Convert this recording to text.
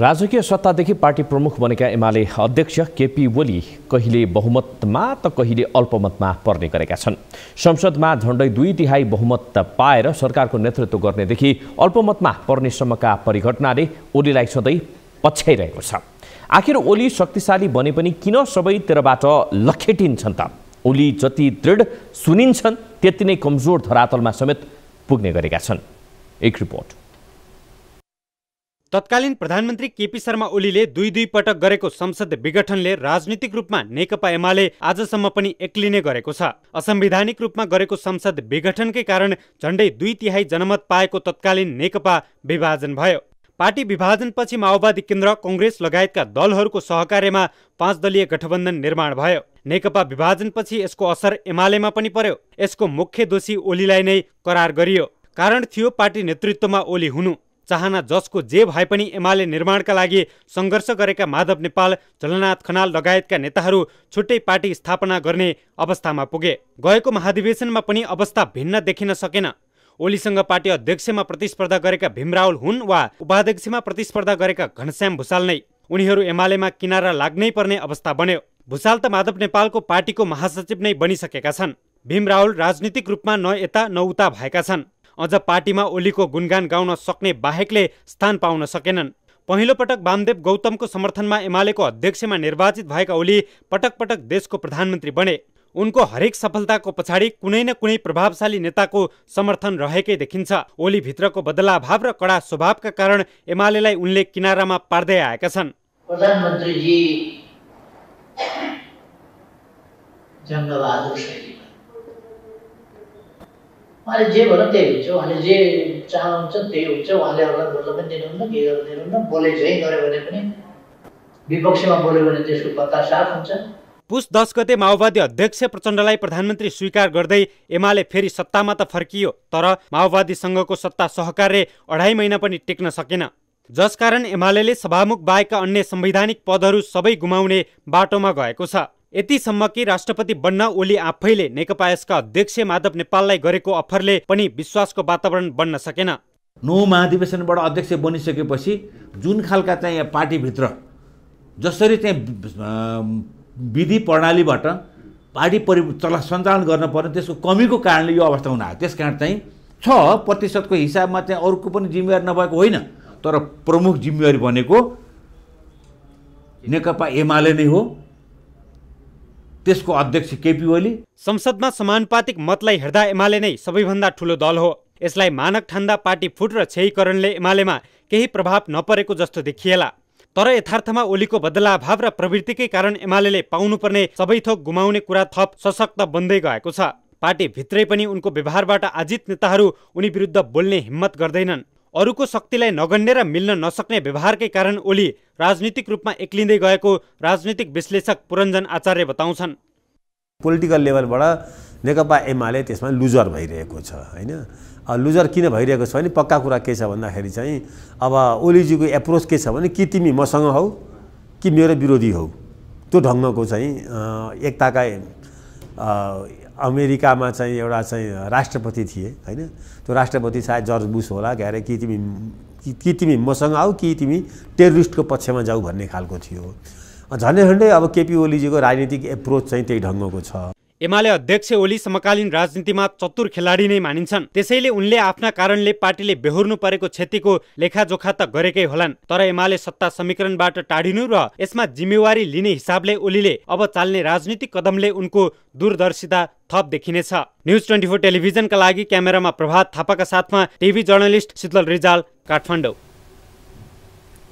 राजकीय सत्तादेखि पार्टी प्रमुख बनेका एमाले अध्यक्ष केपी ओली कहिले बहुमतमा त कहिले अल्पमतमा पर्ने गरेका छन् संसदमा झण्डै दुई तिहाई बहुमत पाएर सरकारको नेतृत्व गर्नेदेखि अल्पमतमा पर्नेसम्मका परिघटनाले ओलीलाई सधैँ पछ्याइरहेको छ आखिर ओली शक्तिशाली बने पनि किन सबैतिरबाट लखेटिन्छन् त ओली जति दृढ सुनिन्छन् त्यति नै कमजोर धरातलमा समेत पुग्ने गरेका छन् एक रिपोर्ट तत्कालीन प्रधानमन्त्री केपी शर्मा ओलीले दुई दुई पटक गरेको संसद विघटनले राजनीतिक रूपमा नेकपा एमाले आजसम्म पनि एक्लिने गरेको छ असंवैधानिक रूपमा गरेको संसद विघटनकै कारण झण्डै दुई तिहाई जनमत पाएको तत्कालीन नेकपा विभाजन भयो पार्टी विभाजनपछि माओवादी केन्द्र कङ्ग्रेस लगायतका दलहरूको सहकार्यमा पाँच दलीय गठबन्धन निर्माण भयो नेकपा विभाजनपछि यसको असर एमालेमा पनि पर्यो यसको मुख्य दोषी ओलीलाई नै करार गरियो कारण थियो पार्टी नेतृत्वमा ओली हुनु चाहना जसको जे भए पनि एमाले निर्माणका लागि सङ्घर्ष गरेका माधव नेपाल झलनाथ खनाल लगायतका नेताहरू छुट्टै पार्टी स्थापना गर्ने अवस्थामा पुगे गएको महाधिवेशनमा पनि अवस्था भिन्न देखिन सकेन ओलीसँग पार्टी अध्यक्षमा प्रतिस्पर्धा गरेका भीमरावल हुन् वा उपाध्यक्षमा प्रतिस्पर्धा गरेका घनश्याम भूषाल नै उनीहरू एमालेमा किनारा लाग्नै पर्ने अवस्था बन्यो भूषाल त माधव नेपालको पार्टीको महासचिव नै बनिसकेका छन् भीम राजनीतिक रूपमा न यता न उता भएका छन् अझ पार्टीमा ओलीको गुणगान गाउन सक्ने बाहेकले स्थान पाउन सकेनन् पहिलो पटक वामदेव गौतमको समर्थनमा एमालेको अध्यक्षमा निर्वाचित भएका ओली पटक पटक देशको प्रधानमन्त्री बने उनको हरेक सफलताको पछाडि कुनै न कुनै प्रभावशाली नेताको समर्थन रहेकै देखिन्छ ओलीभित्रको बदलाभाव र कडा स्वभावका कारण एमालेलाई उनले किनारामा पार्दै आएका छन् प्रधानमन्त्रीजी उहाँले जे भनौँ त्यही हुन्छ उहाँले जे चाहनुहुन्छ त्यही हुन्छ उहाँले अरूलाई बोल्न पनि दिनुहुन्न के गर्नु दिनुहुन्न बोले चाहिँ गऱ्यो भने पनि विपक्षमा बोल्यो भने त्यसको पत्ता साफ हुन्छ पुस दस गते माओवादी अध्यक्ष प्रचण्डलाई प्रधानमन्त्री स्वीकार गर्दै एमाले फेरि सत्तामा त फर्कियो तर माओवादीसँगको सत्ता सहकार्य अढाई महिना पनि टेक्न सकेन जसकारण एमाले सभामुख बाहेकका अन्य संवैधानिक पदहरू सबै गुमाउने बाटोमा गएको छ यतिसम्म कि राष्ट्रपति बन्न ओली आफैले नेकपा यसका अध्यक्ष माधव नेपाललाई गरेको अफरले पनि विश्वासको वातावरण बन्न सकेन नौ महाधिवेशनबाट अध्यक्ष बनिसकेपछि जुन खालका चाहिँ पार्टीभित्र जसरी चाहिँ विधि प्रणालीबाट पार्टी परि चला सञ्चालन गर्न पर्ने त्यसको कमीको कारणले यो अवस्था हुन आयो त्यस कारण चाहिँ छ प्रतिशतको हिसाबमा चाहिँ अरूको पनि जिम्मेवारी नभएको होइन तर प्रमुख जिम्मेवारी भनेको नेकपा एमाले नै हो त्यसको अध्यक्ष केपी ओली संसदमा समानुपातिक मतलाई हेर्दा एमाले नै सबैभन्दा ठुलो दल हो यसलाई मानक ठान्दा पार्टी फुट र क्षयीकरणले एमालेमा केही प्रभाव नपरेको जस्तो देखिएला तर यथार्थमा ओलीको बदलाभाव र प्रवृत्तिकै कारण एमाले पाउनुपर्ने सबै थोक गुमाउने कुरा थप सशक्त बन्दै गएको छ पार्टीभित्रै पनि उनको व्यवहारबाट आजित नेताहरू उनी विरुद्ध बोल्ने हिम्मत गर्दैनन् अरूको शक्तिलाई नगण्य र मिल्न नसक्ने व्यवहारकै कारण ओली राजनीतिक रूपमा एक्लिँदै गएको राजनीतिक विश्लेषक पुरञ्जन आचार्य बताउँछन् पोलिटिकल लेभलबाट नेकपा एमाले त्यसमा लुजर भइरहेको छ होइन लुजर किन भइरहेको छ भने पक्का कुरा के छ भन्दाखेरि चाहिँ अब ओलीजीको एप्रोच के छ भने कि तिमी मसँग हौ कि मेरो विरोधी हौ त्यो ढङ्गको चाहिँ एकताका अमेरिकामा चाहिँ एउटा चाहिँ राष्ट्रपति थिए होइन त्यो राष्ट्रपति सायद जर्ज बुस होला के अरे कि तिमी कि तिमी मसँग आऊ कि तिमी टेरिस्टको पक्षमा जाऊ भन्ने खालको थियो झन्डै झन्डै अब केपी ओलीजीको राजनीतिक एप्रोच चाहिँ त्यही ढङ्गको छ एमाले अध्यक्ष ओली समकालीन राजनीतिमा चतुर खेलाडी नै मानिन्छन् त्यसैले उनले आफ्ना कारणले पार्टीले बेहोर्नु परेको क्षतिको लेखाजोखा त गरेकै होलान् तर एमाले सत्ता समीकरणबाट टाढिनु र यसमा जिम्मेवारी लिने हिसाबले ओलीले अब चाल्ने राजनीतिक कदमले उनको दूरदर्शिता थप देखिनेछ न्युज ट्वेन्टी फोर टेलिभिजनका लागि क्यामेरामा प्रभात थापाका साथमा टिभी जर्नलिस्ट शीतल रिजाल काठमाडौँ